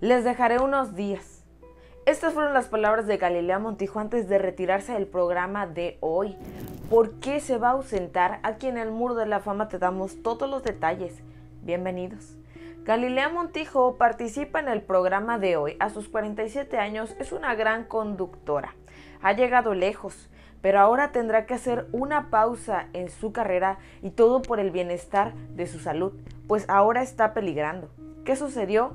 Les dejaré unos días. Estas fueron las palabras de Galilea Montijo antes de retirarse del programa de hoy. ¿Por qué se va a ausentar? Aquí en el Muro de la Fama te damos todos los detalles. Bienvenidos. Galilea Montijo participa en el programa de hoy. A sus 47 años es una gran conductora. Ha llegado lejos, pero ahora tendrá que hacer una pausa en su carrera y todo por el bienestar de su salud, pues ahora está peligrando. ¿Qué sucedió?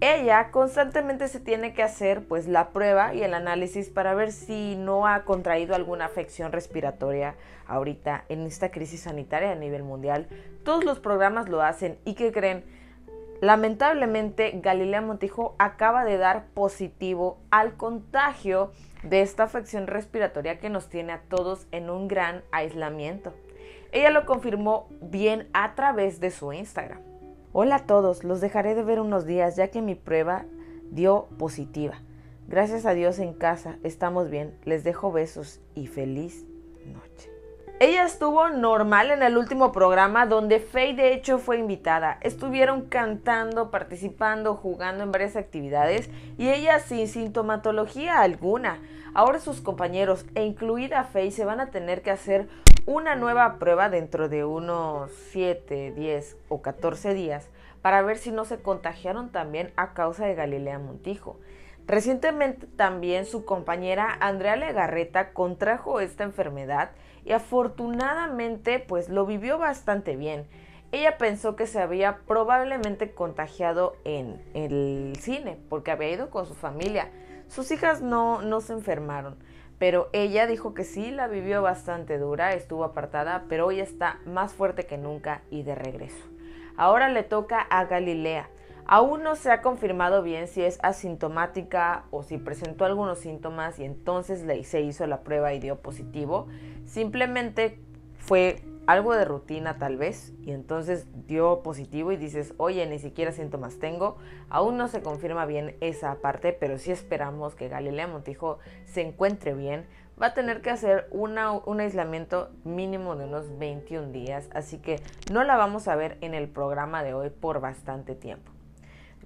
ella constantemente se tiene que hacer pues la prueba y el análisis para ver si no ha contraído alguna afección respiratoria ahorita en esta crisis sanitaria a nivel mundial. Todos los programas lo hacen y que creen, lamentablemente Galilea Montijo acaba de dar positivo al contagio de esta afección respiratoria que nos tiene a todos en un gran aislamiento. Ella lo confirmó bien a través de su Instagram. Hola a todos, los dejaré de ver unos días ya que mi prueba dio positiva. Gracias a Dios en casa, estamos bien, les dejo besos y feliz noche. Ella estuvo normal en el último programa donde Faye de hecho fue invitada. Estuvieron cantando, participando, jugando en varias actividades y ella sin sintomatología alguna. Ahora sus compañeros e incluida Faye se van a tener que hacer una nueva prueba dentro de unos 7, 10 o 14 días para ver si no se contagiaron también a causa de Galilea Montijo. Recientemente también su compañera Andrea Legarreta contrajo esta enfermedad y afortunadamente pues lo vivió bastante bien. Ella pensó que se había probablemente contagiado en el cine porque había ido con su familia. Sus hijas no, no se enfermaron, pero ella dijo que sí, la vivió bastante dura, estuvo apartada, pero hoy está más fuerte que nunca y de regreso. Ahora le toca a Galilea. Aún no se ha confirmado bien si es asintomática o si presentó algunos síntomas y entonces se hizo la prueba y dio positivo. Simplemente fue algo de rutina tal vez y entonces dio positivo y dices, oye, ni siquiera síntomas tengo. Aún no se confirma bien esa parte, pero sí esperamos que Galilea Montijo se encuentre bien. Va a tener que hacer un aislamiento mínimo de unos 21 días, así que no la vamos a ver en el programa de hoy por bastante tiempo.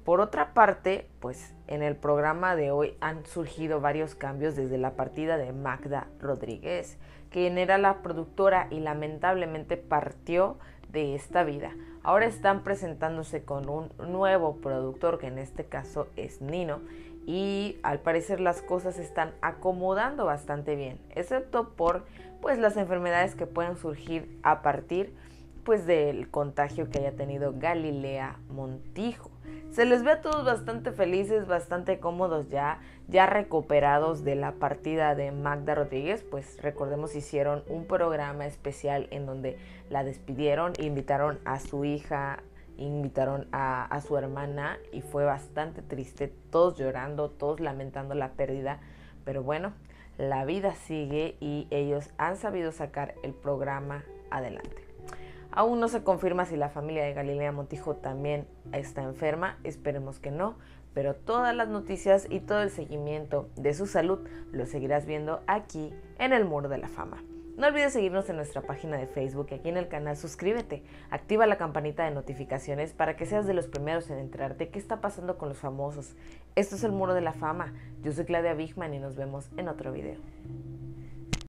Por otra parte, pues en el programa de hoy han surgido varios cambios desde la partida de Magda Rodríguez, quien era la productora y lamentablemente partió de esta vida. Ahora están presentándose con un nuevo productor, que en este caso es Nino, y al parecer las cosas se están acomodando bastante bien, excepto por pues las enfermedades que pueden surgir a partir pues del contagio que haya tenido Galilea Montijo. Se les ve a todos bastante felices, bastante cómodos ya, ya recuperados de la partida de Magda Rodríguez, pues recordemos hicieron un programa especial en donde la despidieron, invitaron a su hija, invitaron a, a su hermana y fue bastante triste, todos llorando, todos lamentando la pérdida, pero bueno, la vida sigue y ellos han sabido sacar el programa adelante. Aún no se confirma si la familia de Galilea Montijo también está enferma, esperemos que no, pero todas las noticias y todo el seguimiento de su salud lo seguirás viendo aquí en el Muro de la Fama. No olvides seguirnos en nuestra página de Facebook y aquí en el canal suscríbete, activa la campanita de notificaciones para que seas de los primeros en enterarte qué está pasando con los famosos. Esto es el Muro de la Fama, yo soy Claudia Bigman y nos vemos en otro video.